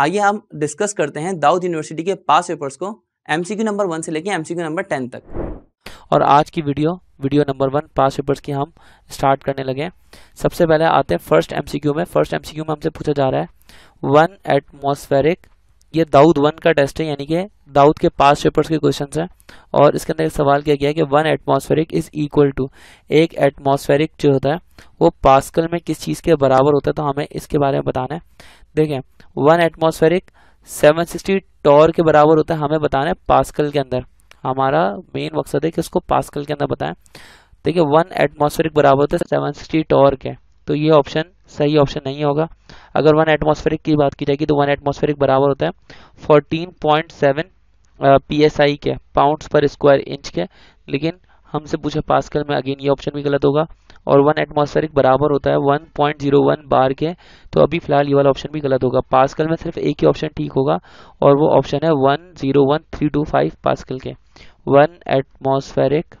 आगे हम डिस्कस करते हैं दाऊद यूनिवर्सिटी के पास पेपर्स को एमसीक्यू नंबर वन से लेकर एमसीक्यू नंबर टेन तक और आज की video video number one past papers की हम स्टार्ट करने लगे सबसे पहले आते हैं फर्स्ट एमसीक्यू में फर्स्ट एमसीक्यू में हमसे पूछा जा रहा है वन एटमोस्फेरिक ये दाऊद वन का टेस्ट है यानी कि दाऊद के पास पेपर्स के क्वेश्चन है और इसके अंदर एक सवाल किया गया है कि one atmospheric is equal to एक एटमोस्फेरिक जो होता है वो पास्कल में किस चीज़ के बराबर होता है तो हमें इसके बारे में बताना है देखें वन एटमोसफेरिक 760 टॉर के बराबर होता है हमें बताना है पास्कल के अंदर हमारा मेन मकसद है कि उसको पास्कल के अंदर बताएं देखिए वन एटमॉस्फेरिक बराबर होता है सेवन सिक्सटी टॉर के तो ये ऑप्शन सही ऑप्शन नहीं होगा अगर वन एटमोस्फेरिक की बात की जाएगी तो वन एटमोस्फेरिक बराबर होता है fourteen point seven P S I के पाउंड पर स्क्वायर इंच के लेकिन हमसे पूछे पास्कल में अगेन ये ऑप्शन भी गलत होगा और वन एटमोस्फेरिक बराबर होता है वन बार के तो अभी फिलहाल ये वाला ऑप्शन भी गलत होगा पास्कल में सिर्फ एक ही ऑप्शन ठीक होगा और वो ऑप्शन है फाइव पासकल के वन एटमोस्फेरिक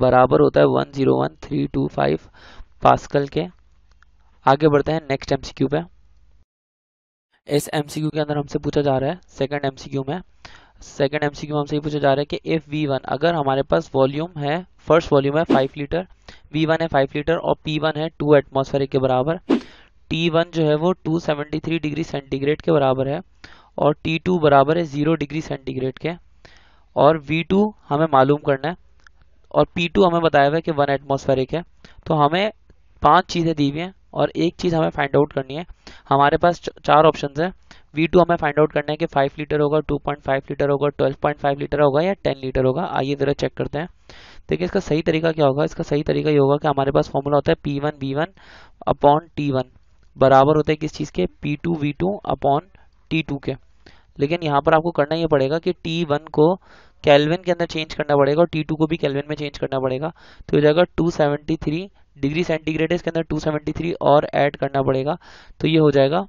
बराबर होता है one zero two five pascal के आगे बढ़ते हैं नेक्स्ट क्यू पे इस क्यू के अंदर हमसे पूछा जा रहा है सेकंड क्यू में सेकेंड एमसीक्यू क्यू हमसे ये पूछा जा रहा है कि एफ वी वन अगर हमारे पास वॉल्यूम है फर्स्ट वॉल्यूम है फाइव लीटर वी वन है फाइव लीटर और पी वन है टू एटमोसफेरिक के बराबर टी वन जो है वो two seventy three degree centigrade के बराबर है और टी टू बराबर है ज़ीरो डिग्री सेंटीग्रेड के और वी टू हमें मालूम करना है और पी टू हमें बताया हुआ है कि वन एटमोसफेरिक है तो हमें पांच चीज़ें दी हुई हैं और एक चीज़ हमें फाइंड आउट करनी है हमारे पास चार ऑप्शन है वी टू हमें फाइंड आउट करना है कि फाइव लीटर होगा टू पॉइंट फाइव लीटर होगा ट्वेल्व पॉइंट फाइव लीटर होगा या टेन लीटर होगा आइए ज़रा चेक करते हैं देखिए इसका सही तरीका क्या होगा इसका सही तरीका ये होगा कि हमारे पास फॉर्मूला होता है P one V one upon T one बराबर होता है किस चीज़ के P two V two upon T two के लेकिन यहाँ पर आपको करना ये पड़ेगा कि टी वन को कैलविन के अंदर चेंज करना पड़ेगा और टी टू को भी कैलविन में चेंज करना पड़ेगा तो हो जाएगा two seventy three degree centigrade इसके अंदर टू सेवेंटी थ्री और ऐड करना पड़ेगा तो ये हो जाएगा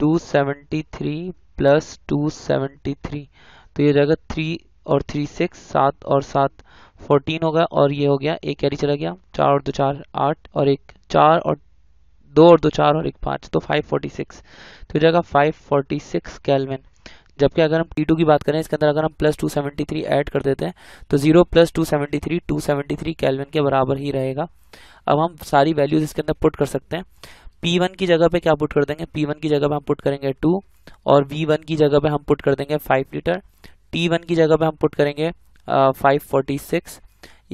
two seventy three plus two seventy three तो ये हो जाएगा थ्री और थ्री सिक्स सात और सात फोर्टीन होगा और ये हो गया एक कैरी चला गया चार और दो चार आठ और एक चार और दो और दो चार और एक पाँच तो फाइव फोर्टी सिक्स तो जाएगा फाइव फोर्टी सिक्स कैलविन जबकि अगर हम T2 की बात करें इसके अंदर अगर हम plus two seventy three add कर देते हैं तो zero plus two seventy three two seventy three kelvin के बराबर ही रहेगा अब हम सारी वैल्यूज इसके अंदर पुट कर सकते हैं P1 की जगह पे क्या पुट कर देंगे P1 की जगह पे हम पुट करेंगे 2 और V1 की जगह पे हम पुट कर देंगे 5 लीटर टी वन की जगह पे हम पुट करेंगे five forty six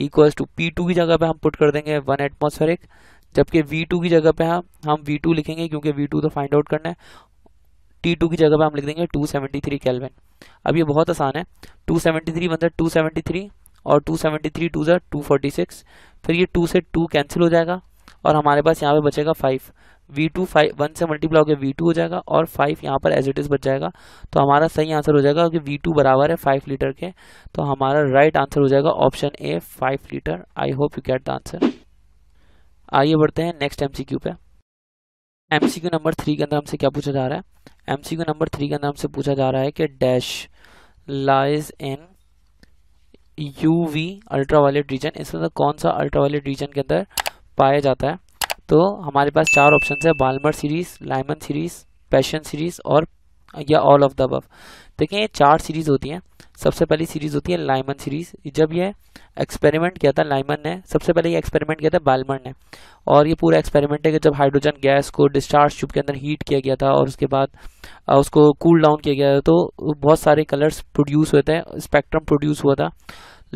equal to P two की जगह पे हम पुट कर देंगे वन एटमोसफेरिक जबकि वी टू की जगह पे हम हम वी टू लिखेंगे क्योंकि वी टू तो फाइंड आउट करना है टी टू की जगह पे हम लिख देंगे टू सेवेंटी थ्री कैलवेन अब ये बहुत आसान है टू सेवेंटी थ्री मतलब टू सेवेंटी थ्री और टू सेवेंटी थ्री टू ज़ा टू फोर्टी सिक्स फिर ये टू से टू कैंसिल हो जाएगा और हमारे पास यहाँ पे बचेगा five V two five one से मल्टीप्लाई होकर वी टू हो जाएगा और फाइव यहाँ पर एज इट इज़ बच जाएगा तो हमारा सही आंसर हो जाएगा क्योंकि वी टू बराबर है फाइव लीटर के तो हमारा राइट आंसर हो जाएगा option A five litre I hope you get the answer आइए बढ़ते हैं नेक्स्ट एम पे एम नंबर थ्री के अंदर हमसे क्या पूछा जा रहा है एम नंबर थ्री के अंदर हमसे पूछा जा रहा है कि dash lies in U V ultraviolet region इसके अंदर कौन सा अल्ट्रा वायलेट रीजन के अंदर पाया जाता है तो हमारे पास चार ऑप्शन है Balmer series Lyman series Paschen series और या ऑल ऑफ द बफ देखिए ये चार सीरीज़ होती हैं सबसे पहली सीरीज़ होती है लाइमन सीरीज़ जब ये एक्सपेरिमेंट किया था लाइमन ने सबसे पहले ये एक्सपेरिमेंट किया था बालमर ने और ये पूरा एक्सपेरिमेंट है कि जब हाइड्रोजन गैस को डिस्चार्ज ट्यूब के अंदर हीट किया गया था और उसके बाद उसको कूल डाउन किया गया था तो बहुत सारे कलर्स प्रोड्यूस हुए थे स्पेक्ट्रम प्रोड्यूस हुआ था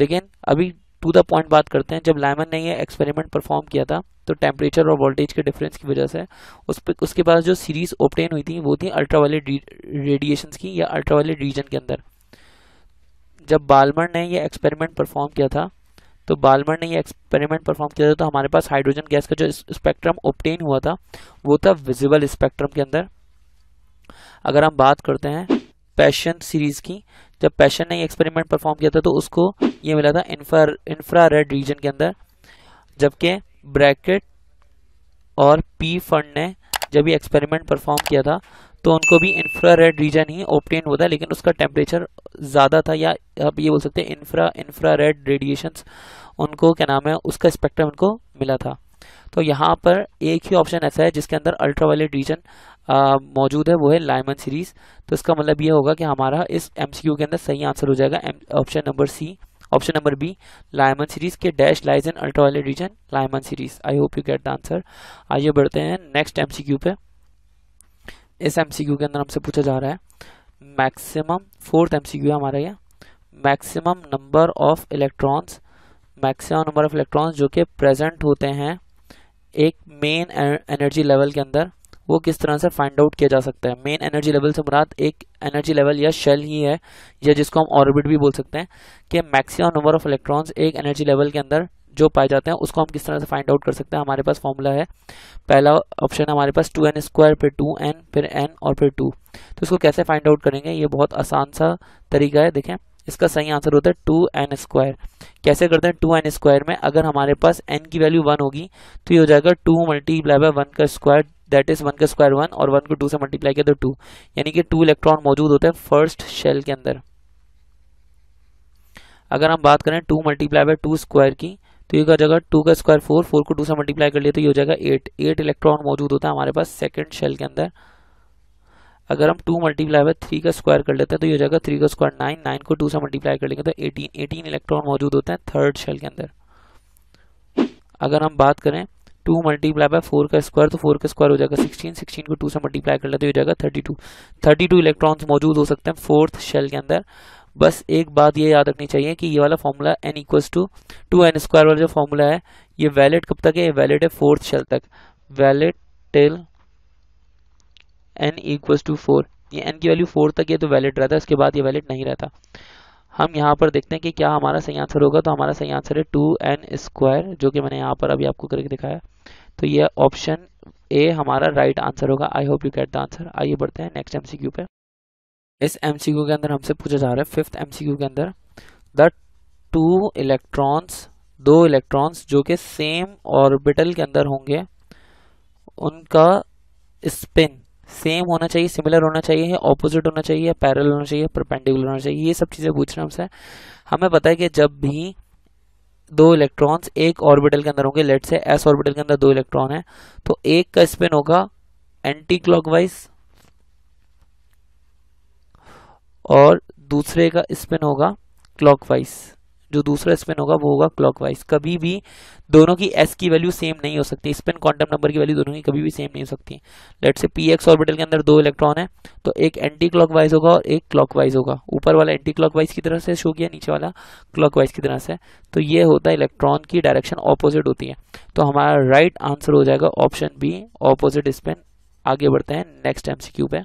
लेकिन अभी टू द पॉइंट बात करते हैं जब लाइमन ने यह एक्सपेरिमेंट परफॉर्म किया था तो टेम्परेचर और वोल्टेज के डिफरेंस की वजह से उस पर उसके पास जो सीरीज़ ओपटेन हुई थी वो थी अल्ट्रा वाले रेडिएशन की या अल्ट्रा वाले रीजन के अंदर जब बालमर ने यह एक्सपेरिमेंट परफॉर्म किया था तो बालमर ने ये एक्सपेरिमेंट परफॉर्म किया था तो हमारे पास हाइड्रोजन गैस का जो स्पेक्ट्रम ओपटेन हुआ था वो था विजिबल स्पेक्ट्रम के अंदर अगर हम बात करते हैं पैशन सीरीज़ की जब पैशन ने ये एक्सपेरिमेंट परफॉर्म किया था तो उसको ये मिला था इंफ्रा इन्फ्रा रेड रीजन के अंदर जबकि ब्रैकेट और पी फंड ने जब ये एक्सपेरिमेंट परफॉर्म किया था तो उनको भी रेड रीजन ही ओपटेन होता है लेकिन उसका टेम्परेचर ज़्यादा था या आप ये बोल सकते हैं इंफ्रा रेड रेडिएशन उनको क्या नाम है उसका स्पेक्ट्रम उनको मिला था तो यहाँ पर एक ही ऑप्शन ऐसा है जिसके अंदर अल्ट्रावायलेट रीजन मौजूद है वो है लाइमन सीरीज तो इसका मतलब ये होगा कि हमारा इस एम के अंदर सही आंसर हो जाएगा option number C option number B Lyman series के dash lies in ultraviolet region Lyman series I hope you get the answer आइए बढ़ते हैं नेक्स्ट एमसीक्यू पे इस एमसीक्यू के अंदर हमसे पूछा जा रहा है मैक्सिमम फोर्थ एमसीक्यू है हमारा ये maximum number of electrons maximum number of electrons जो कि प्रेजेंट होते हैं एक मेन एनर्जी लेवल के अंदर वो किस तरह से फाइंड आउट किया जा सकता है मेन एनर्जी लेवल से मुराद एक एनर्जी लेवल या शेल ही है या जिसको हम ऑर्बिट भी बोल सकते हैं कि मैक्सिमम नंबर ऑफ इलेक्ट्रॉन्स एक एनर्जी लेवल के अंदर जो पाए जाते हैं उसको हम किस तरह से फाइंड आउट कर सकते हैं हमारे पास फॉर्मूला है पहला ऑप्शन हमारे पास टू एन स्क्वायर फिर टू एन फिर एन और फिर टू तो इसको कैसे फाइंड आउट करेंगे ये बहुत आसान सा तरीका है देखें इसका सही आंसर होता है टू एन स्क्वायर कैसे करते हैं टू एन स्क्वायर में अगर हमारे पास एन की वैल्यू वन होगी तो ये हो जाएगा टू मल्टीप्लाई बाय वन का स्क्वायर दैट इज वन का स्क्वायर वन और वन को टू से मल्टीप्लाई किया तो टू यानी कि टू इलेक्ट्रॉन मौजूद होते हैं फर्स्ट शेल के अंदर अगर हम बात करें two multiply by two square की तो ये का जगह टू का स्क्वायर फोर फोर को टू से मल्टीप्लाई कर लिया तो ये हो जाएगा एट एट इलेक्ट्रॉन मौजूद होता है हमारे पास सेकेंड शेल के अंदर अगर हम टू मल्टीप्लाई बाय थ्री का स्क्वायर कर लेते हैं तो ये हो जाएगा थ्री का स्क्वायर नाइन नाइन को टू से मल्टीप्लाई कर लेंगे तो एटीन एटीन इलेक्ट्रॉन मौजूद होते हैं थर्ड शेल के अंदर अगर हम बात करें टू मल्टीप्लाई बाय फोर का स्क्वायर तो फोर का स्क्वायर हो जाएगा सिक्सटीन सिक्सटीन को टू से मल्टीप्लाई कर लेते हो जाएगा thirty two thirty two electrons मौजूद हो सकते हैं फोर्थ शेल के अंदर बस एक बात ये याद रखनी चाहिए कि ये वाला formula N equals to two N square वाला जो फॉर्मूला है ये वैलिड कब तक है ये वैलिड है फोर्थ शेल तक valid till N equals to four ये एन की वैल्यू फोर तक है तो वैलिड रहता है इसके बाद ये वैलिड नहीं रहता हम यहाँ पर देखते हैं कि क्या हमारा सही आंसर होगा तो हमारा सही आंसर है टू एन स्क्वायर जो कि मैंने यहाँ पर अभी आपको करके दिखाया तो ये ऑप्शन ए हमारा राइट आंसर होगा I hope you get the answer आइए बढ़ते हैं नेक्स्ट एमसीक्यू पे इस एमसीक्यू के अंदर हमसे पूछा जा रहा है फिफ्थ एमसीक्यू के अंदर द टू इलेक्ट्रॉन्स दो इलेक्ट्रॉन्स जो कि सेम ऑर्बिटल के अंदर होंगे उनका स्पिन सेम होना चाहिए सिमिलर होना चाहिए ऑपोजिट होना चाहिए पैरल होना चाहिए परपेंडिकुलर होना चाहिए ये सब चीज़ें पूछ रहे हैं हमसे हमें पता है कि जब भी दो इलेक्ट्रॉन्स एक ऑर्बिटल के अंदर होंगे लेट से एस ऑर्बिटल के अंदर दो इलेक्ट्रॉन है तो एक का स्पिन होगा एंटी क्लॉकवाइज और दूसरे का स्पिन होगा क्लॉकवाइज जो दूसरा स्पिन होगा वो होगा क्लॉकवाइज कभी भी दोनों की एस की वैल्यू सेम नहीं हो सकती स्पिन क्वांटम नंबर की वैल्यू दोनों की कभी भी सेम नहीं हो सकती लेट से पी एक्स ऑर्बिटल के अंदर दो इलेक्ट्रॉन है तो एक एंटी क्लॉकवाइज होगा और एक क्लॉकवाइज होगा ऊपर वाला एंटी क्लॉकवाइज की तरह से शो किया नीचे वाला क्लॉकवाइज की तरह से तो ये होता है इलेक्ट्रॉन की डायरेक्शन ऑपोजिट होती है तो हमारा राइट right आंसर हो जाएगा ऑप्शन बी ऑपोजिट स्पिन आगे बढ़ते हैं नेक्स्ट एम पे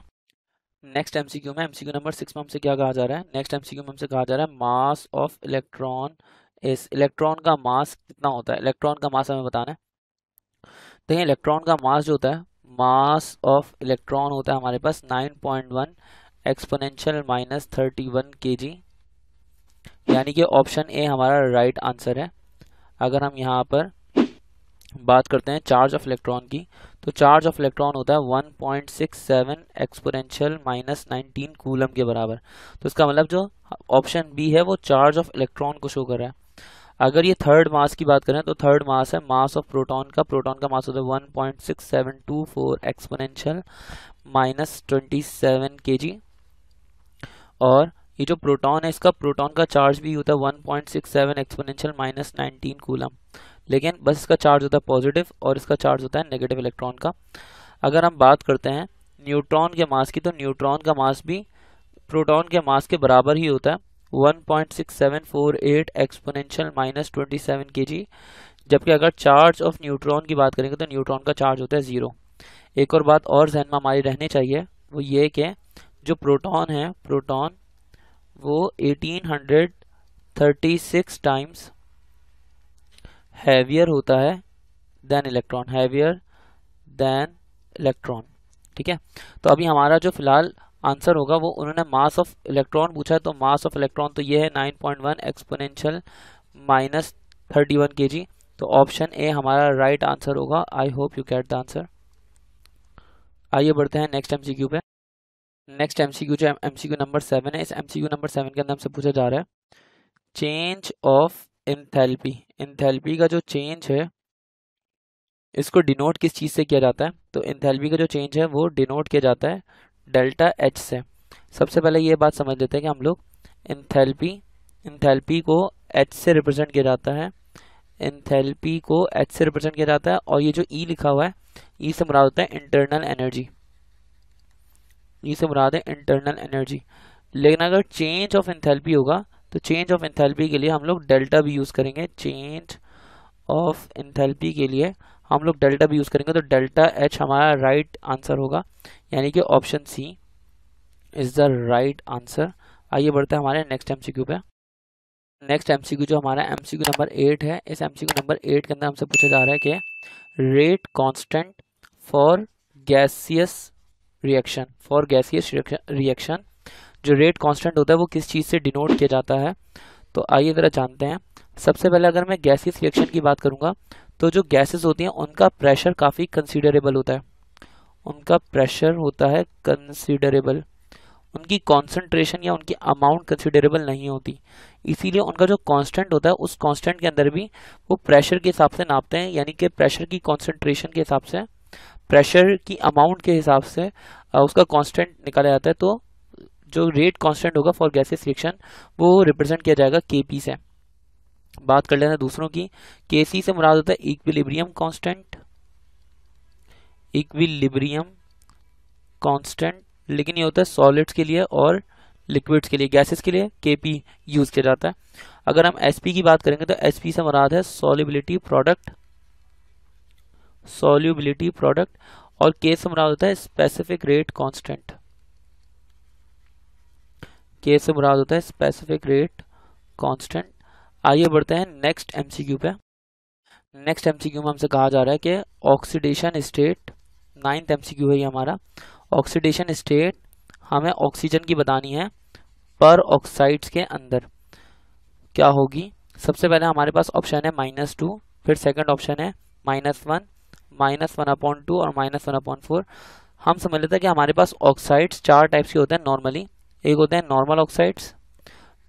नेक्स्ट एमसीक्यू में एमसीक्यू नंबर सिक्स में हमसे क्या कहा जा रहा है नेक्स्ट एमसीक्यू में हमसे कहा जा रहा है मास ऑफ इलेक्ट्रॉन इस इलेक्ट्रॉन का मास कितना होता है इलेक्ट्रॉन का मास हमें बताना है देखिए तो इलेक्ट्रॉन का मास जो होता है मास ऑफ इलेक्ट्रॉन होता है हमारे पास nine point one exponential minus thirty one K G यानी कि ऑप्शन ए हमारा राइट right आंसर है अगर हम यहाँ पर बात करते हैं चार्ज ऑफ इलेक्ट्रॉन की तो चार्ज ऑफ इलेक्ट्रॉन होता है 1.67 point six seven exponential minus nineteen coulomb के बराबर तो इसका मतलब जो ऑप्शन बी है वो चार्ज ऑफ इलेक्ट्रॉन को शो कर रहा है अगर ये थर्ड मास की बात करें तो थर्ड मास है मास ऑफ प्रोटॉन का प्रोटॉन का मास होता है one point six seven two four exponential minus twenty seven K G और ये जो प्रोटॉन है इसका प्रोटॉन का चार्ज भी होता है one point six seven exponential minus nineteen coulomb लेकिन बस इसका चार्ज होता है पॉजिटिव और इसका चार्ज होता है नेगेटिव इलेक्ट्रॉन का अगर हम बात करते हैं न्यूट्रॉन के मास की तो न्यूट्रॉन का मास भी प्रोटॉन के मास के बराबर ही होता है 1.6748 एक्सपोनेंशियल माइनस ट्वेंटी केजी जबकि अगर चार्ज ऑफ न्यूट्रॉन की बात करेंगे तो न्यूट्रॉन का चार्ज होता है ज़ीरो एक और बात और जहन में हमारी रहनी चाहिए वो ये कि जो प्रोटॉन है प्रोटॉन वो 1836 टाइम्स हैवियर होता है than electron heavier than electron ठीक है तो अभी हमारा जो फिलहाल आंसर होगा वो उन्होंने मास ऑफ इलेक्ट्रॉन पूछा है तो मास ऑफ इलेक्ट्रॉन तो ये है 9.1 point one exponential minus thirty one K G तो ऑप्शन ए हमारा राइट right आंसर होगा I hope you got the answer आइए बढ़ते हैं नेक्स्ट एमसीक्यू पे नेक्स्ट एमसीक्यू जो एमसीक्यू नंबर सेवन है इस एमसीक्यू नंबर सेवन के अंदर हमसे पूछा जा रहा है चेंज ऑफ इंथेल्पी इंथेल्पी का जो चेंज है इसको डिनोट किस चीज़ से किया जाता है तो इंथेल्पी का जो चेंज है वो डिनोट किया जाता है डेल्टा एच से सबसे पहले ये बात समझ लेते हैं कि हम लोग इंथेल्पी इंथेल्पी को एच से रिप्रेजेंट किया जाता है इंथेल्पी को एच से रिप्रेजेंट किया जाता है और ये जो ई e लिखा हुआ है ई e से मुराद होता है इंटरनल एनर्जी ई e से मुराद है इंटरनल एनर्जी लेकिन अगर चेंज ऑफ इंथेल्पी होगा तो चेंज ऑफ एंथैल्पी के लिए हम लोग डेल्टा भी यूज़ करेंगे चेंज ऑफ एंथैल्पी के लिए हम लोग डेल्टा भी यूज़ करेंगे तो डेल्टा एच हमारा राइट right आंसर होगा यानी कि option C is the right answer आइए बढ़ते हैं हमारे नेक्स्ट क्यू पे नेक्स्ट क्यू जो हमारा क्यू नंबर एट है इस क्यू नंबर एट के अंदर हमसे पूछा जा रहा है कि rate constant for gaseous reaction for gaseous reaction जो रेट कांस्टेंट होता है वो किस चीज़ से डिनोट किया जाता है तो आइए ज़रा जानते हैं सबसे पहले अगर मैं गैसेस रिएक्शन की बात करूँगा तो जो गैसेस होती हैं उनका प्रेशर काफ़ी कंसिडरेबल होता है उनका प्रेशर होता है कंसिडरेबल उनकी कॉन्सेंट्रेशन या उनकी अमाउंट कंसिडरेबल नहीं होती इसीलिए उनका जो कांस्टेंट होता है उस कांस्टेंट के अंदर भी वो प्रेशर के हिसाब से नापते हैं यानी कि प्रेशर की कॉन्सेंट्रेशन के हिसाब से प्रेशर की अमाउंट के हिसाब से उसका कांस्टेंट निकाला जाता है तो जो रेट कांस्टेंट होगा फॉर गैसेज रिएक्शन वो रिप्रेजेंट किया जाएगा के पी से बात कर लेते हैं दूसरों की के सी से मुराद होता है इक्विलिब्रियम कांस्टेंट इक्विलिब्रियम कांस्टेंट लेकिन ये होता है सॉलिड्स के लिए और लिक्विड्स के लिए गैसेस के लिए केपी यूज़ किया जाता है अगर हम एसपी की बात करेंगे तो एस पी से मुराद है सॉलिबिलिटी प्रोडक्ट सॉल्युबिलिटी प्रोडक्ट और के से मुराद होता है स्पेसिफिक रेट कांस्टेंट के से मुराद होता है स्पेसिफिक रेट कांस्टेंट आइए बढ़ते हैं नेक्स्ट एमसीक्यू पे नेक्स्ट एमसीक्यू में हमसे कहा जा रहा है कि ऑक्सीडेशन स्टेट नाइन्थ एमसीक्यू है ये हमारा ऑक्सीडेशन स्टेट हमें ऑक्सीजन की बतानी है पर ऑक्साइड्स के अंदर क्या होगी सबसे पहले हमारे पास ऑप्शन है माइनस टू फिर सेकंड ऑप्शन है minus one minus one upon two और माइनस वन अपॉइंट फोर हम समझ लेते हैं कि हमारे पास ऑक्साइड्स चार टाइप्स के होते हैं नॉर्मली एक होते हैं नॉर्मल ऑक्साइड्स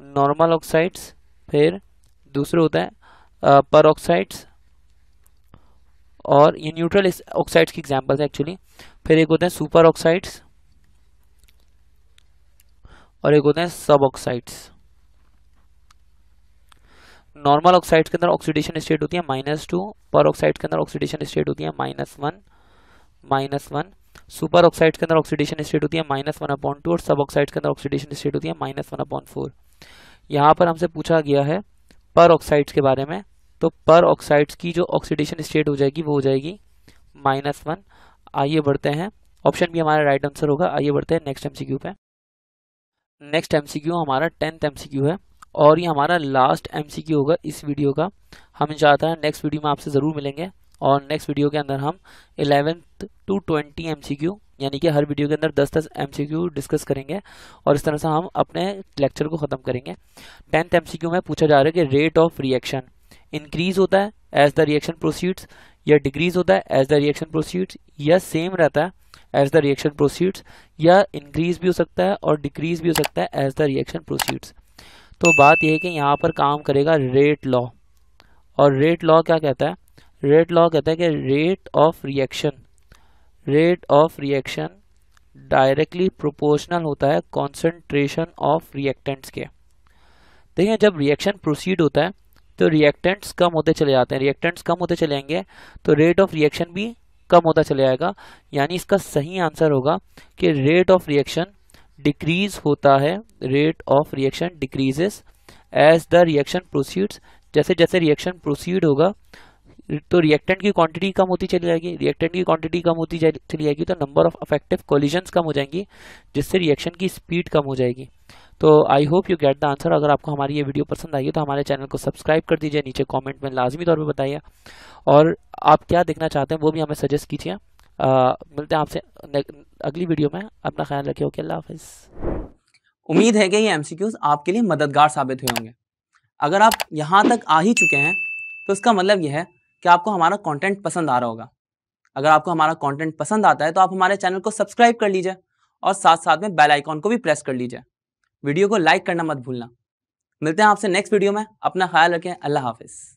नॉर्मल ऑक्साइड्स फिर दूसरे होते हैं पर ऑक्साइड्स और ये न्यूट्रल ऑक्साइड्स की एग्जांपल्स है एक्चुअली फिर एक होते हैं सुपर ऑक्साइड्स और एक होते हैं सब ऑक्साइड्स नॉर्मल ऑक्साइड्स के अंदर ऑक्सीडेशन स्टेट होती है माइनस टू पर ऑक्साइड के अंदर ऑक्सीडेशन स्टेट होती है minus one minus one superoxide के अंदर ऑक्सीडेशन स्टेट होती है माइनस वन अपॉइंट टू और सब ऑक्साइड के अंदर ऑक्सीडेशन स्टेट होती है माइनस वन अपॉइंट फोर यहाँ पर हमसे पूछा गया है पर ऑक्साइड्स के बारे में तो पर ऑक्साइड्स की जो ऑक्सीडेशन स्टेट हो जाएगी वो हो जाएगी माइनस वन आइए बढ़ते हैं ऑप्शन भी हमारा राइट आंसर होगा आइए बढ़ते हैं नेक्स्ट क्यू पे नेक्स्ट क्यू हमारा टेंथ क्यू है और ये हमारा लास्ट क्यू होगा इस वीडियो का हम चाहते हैं नेक्स्ट वीडियो में आपसे ज़रूर मिलेंगे और नेक्स्ट वीडियो के अंदर हम इलेवेंथ टू ट्वेंटी एम यानी कि हर वीडियो के अंदर दस दस एम डिस्कस करेंगे और इस तरह से हम अपने लेक्चर को ख़त्म करेंगे टेंथ एम में पूछा जा रहा है कि रेट ऑफ रिएक्शन इंक्रीज होता है एज द रिएक्शन प्रोसीड्स या डिक्रीज होता है एज द रिएक्शन प्रोसीड्स या सेम रहता है एज द रिएक्शन प्रोसीड्स या इंक्रीज भी हो सकता है और डिक्रीज भी हो सकता है एज द रिएक्शन प्रोसीड्स तो बात यह है कि यहाँ पर काम करेगा रेट लॉ और रेट लॉ क्या कहता है रेट लॉ कहता है कि rate of reaction rate of reaction directly proportional होता है कॉन्सेंट्रेशन ऑफ रिएक्टेंट्स के देखिए जब रिएक्शन प्रोसीड होता है तो रिएक्टेंट्स कम होते चले जाते हैं रिएक्टेंट्स कम होते चले जाएंगे तो रेट ऑफ रिएक्शन भी कम होता चले जाएगा यानी इसका सही आंसर होगा कि रेट ऑफ रिएक्शन डिक्रीज होता है rate of reaction decreases as the reaction proceeds जैसे जैसे रिएक्शन प्रोसीड होगा तो रिएक्टेंट की क्वांटिटी कम होती चली जाएगी रिएक्टेंट की क्वांटिटी कम होती चली जाएगी तो नंबर ऑफ अफेक्टिव कोलिजन कम हो जाएंगी जिससे रिएक्शन की स्पीड कम हो जाएगी तो I hope you get the answer अगर आपको हमारी ये वीडियो पसंद आई है तो हमारे चैनल को सब्सक्राइब कर दीजिए नीचे कमेंट में लाजमी तौर पे बताइए और आप क्या देखना चाहते हैं वो भी हमें सजेस्ट कीजिए मिलते हैं आपसे अगली वीडियो में अपना ख्याल रखिए ओके अल्लाह हाफिज़ उम्मीद है कि ये एम आपके लिए मददगार साबित हुए होंगे अगर आप यहाँ तक आ ही चुके हैं तो इसका मतलब यह है कि आपको हमारा कंटेंट पसंद आ रहा होगा अगर आपको हमारा कंटेंट पसंद आता है तो आप हमारे चैनल को सब्सक्राइब कर लीजिए और साथ साथ में बेल आइकॉन को भी प्रेस कर लीजिए वीडियो को लाइक करना मत भूलना मिलते हैं आपसे नेक्स्ट वीडियो में अपना ख्याल रखें अल्लाह हाफिज़